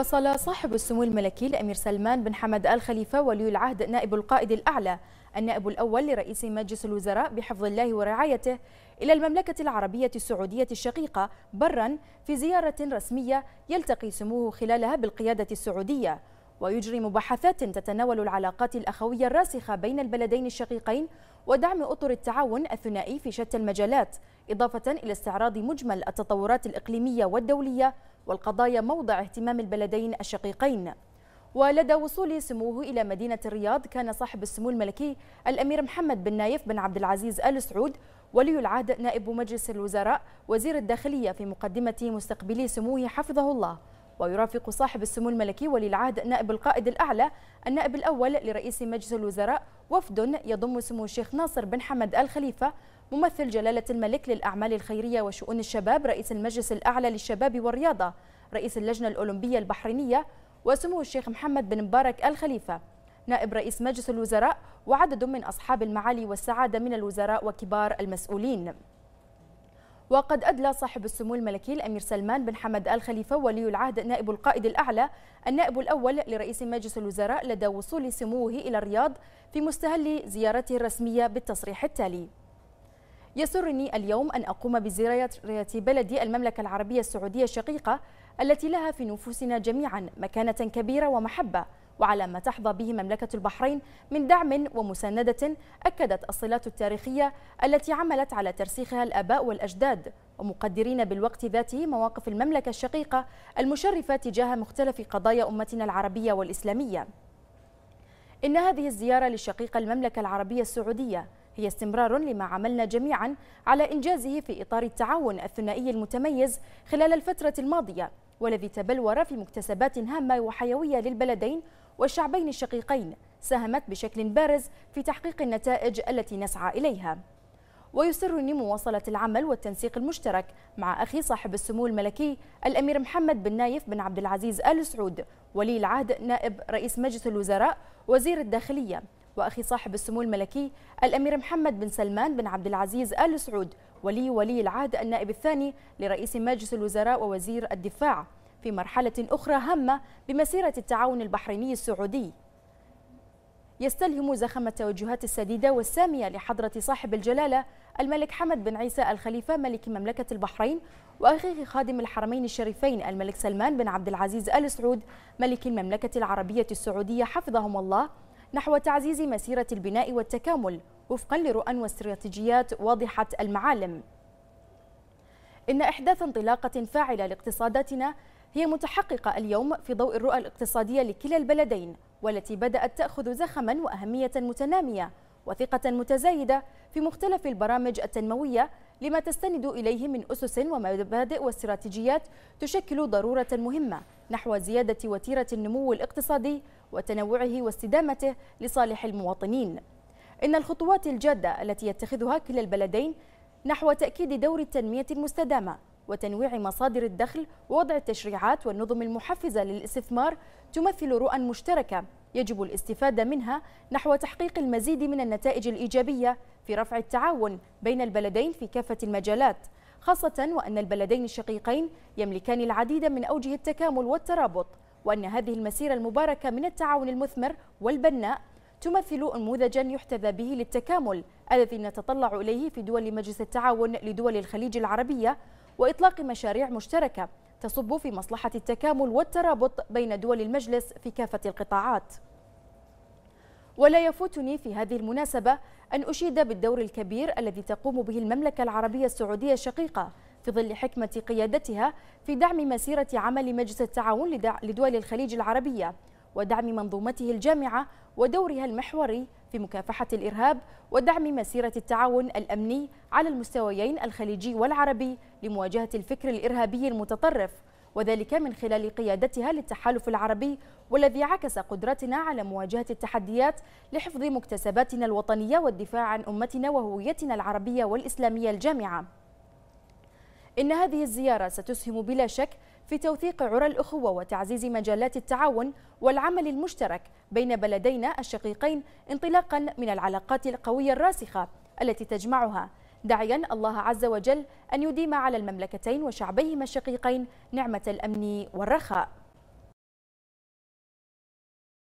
وصل صاحب السمو الملكي الأمير سلمان بن حمد آل خليفة ولي العهد نائب القائد الأعلى النائب الأول لرئيس مجلس الوزراء بحفظ الله ورعايته إلى المملكة العربية السعودية الشقيقة برا في زيارة رسمية يلتقي سموه خلالها بالقيادة السعودية ويجري مباحثات تتناول العلاقات الأخوية الراسخة بين البلدين الشقيقين ودعم أطر التعاون الثنائي في شتى المجالات إضافة إلى استعراض مجمل التطورات الإقليمية والدولية والقضايا موضع اهتمام البلدين الشقيقين ولدى وصول سموه إلى مدينة الرياض كان صاحب السمو الملكي الأمير محمد بن نايف بن عبد العزيز آل سعود ولي العهد نائب مجلس الوزراء وزير الداخلية في مقدمة مستقبلي سموه حفظه الله ويرافق صاحب السمو الملكي ولي العهد نائب القائد الأعلى النائب الأول لرئيس مجلس الوزراء وفد يضم سمو الشيخ ناصر بن حمد الخليفة ممثل جلالة الملك للأعمال الخيرية وشؤون الشباب رئيس المجلس الأعلى للشباب والرياضة رئيس اللجنة الأولمبية البحرينية وسمو الشيخ محمد بن مبارك الخليفة نائب رئيس مجلس الوزراء وعدد من أصحاب المعالي والسعادة من الوزراء وكبار المسؤولين وقد أدلى صاحب السمو الملكي الأمير سلمان بن حمد آل خليفة ولي العهد نائب القائد الأعلى النائب الأول لرئيس مجلس الوزراء لدى وصول سموه إلى الرياض في مستهل زيارته الرسمية بالتصريح التالي يسرني اليوم أن أقوم بزيارة بلدي المملكة العربية السعودية الشقيقة التي لها في نفوسنا جميعا مكانة كبيرة ومحبة وعلى ما تحظى به مملكة البحرين من دعم ومساندة أكدت الصلات التاريخية التي عملت على ترسيخها الآباء والأجداد ومقدرين بالوقت ذاته مواقف المملكة الشقيقة المشرفة تجاه مختلف قضايا أمتنا العربية والإسلامية إن هذه الزيارة للشقيقة المملكة العربية السعودية هي استمرار لما عملنا جميعا على إنجازه في إطار التعاون الثنائي المتميز خلال الفترة الماضية والذي تبلور في مكتسبات هامة وحيوية للبلدين والشعبين الشقيقين ساهمت بشكل بارز في تحقيق النتائج التي نسعى إليها ويسرني مواصلة العمل والتنسيق المشترك مع أخي صاحب السمو الملكي الأمير محمد بن نايف بن عبد العزيز آل سعود ولي العهد نائب رئيس مجلس الوزراء وزير الداخلية وأخي صاحب السمو الملكي الأمير محمد بن سلمان بن عبد العزيز آل سعود ولي ولي العهد النائب الثاني لرئيس مجلس الوزراء ووزير الدفاع في مرحلة أخرى هامة بمسيرة التعاون البحريني السعودي يستلهم زخم التوجهات السديدة والسامية لحضرة صاحب الجلالة الملك حمد بن عيسى الخليفة ملك مملكة البحرين وأخيه خادم الحرمين الشريفين الملك سلمان بن عبد العزيز آل سعود ملك المملكة العربية السعودية حفظهم الله نحو تعزيز مسيرة البناء والتكامل وفقا لرؤى واستراتيجيات واضحة المعالم إن إحداث انطلاقة فاعلة لاقتصاداتنا هي متحققة اليوم في ضوء الرؤى الاقتصادية لكلا البلدين والتي بدأت تأخذ زخما وأهمية متنامية وثقة متزايدة في مختلف البرامج التنموية لما تستند إليه من أسس ومبادئ واستراتيجيات تشكل ضرورة مهمة نحو زيادة وتيرة النمو الاقتصادي وتنوعه واستدامته لصالح المواطنين إن الخطوات الجادة التي يتخذها كلا البلدين نحو تأكيد دور التنمية المستدامة وتنويع مصادر الدخل ووضع التشريعات والنظم المحفزة للاستثمار تمثل رؤى مشتركة يجب الاستفادة منها نحو تحقيق المزيد من النتائج الإيجابية في رفع التعاون بين البلدين في كافة المجالات خاصة وأن البلدين الشقيقين يملكان العديد من أوجه التكامل والترابط وأن هذه المسيرة المباركة من التعاون المثمر والبناء تمثل أنموذجا يحتذى به للتكامل الذي نتطلع إليه في دول مجلس التعاون لدول الخليج العربية وإطلاق مشاريع مشتركة تصب في مصلحة التكامل والترابط بين دول المجلس في كافة القطاعات ولا يفوتني في هذه المناسبة أن أشيد بالدور الكبير الذي تقوم به المملكة العربية السعودية الشقيقة في ظل حكمة قيادتها في دعم مسيرة عمل مجلس التعاون لدول الخليج العربية ودعم منظومته الجامعة ودورها المحوري في مكافحة الإرهاب ودعم مسيرة التعاون الأمني على المستويين الخليجي والعربي لمواجهة الفكر الإرهابي المتطرف وذلك من خلال قيادتها للتحالف العربي والذي عكس قدرتنا على مواجهة التحديات لحفظ مكتسباتنا الوطنية والدفاع عن أمتنا وهويتنا العربية والإسلامية الجامعة إن هذه الزيارة ستسهم بلا شك في توثيق عرى الأخوة وتعزيز مجالات التعاون والعمل المشترك بين بلدينا الشقيقين انطلاقا من العلاقات القوية الراسخة التي تجمعها داعيا الله عز وجل أن يديم على المملكتين وشعبيهما الشقيقين نعمة الأمن والرخاء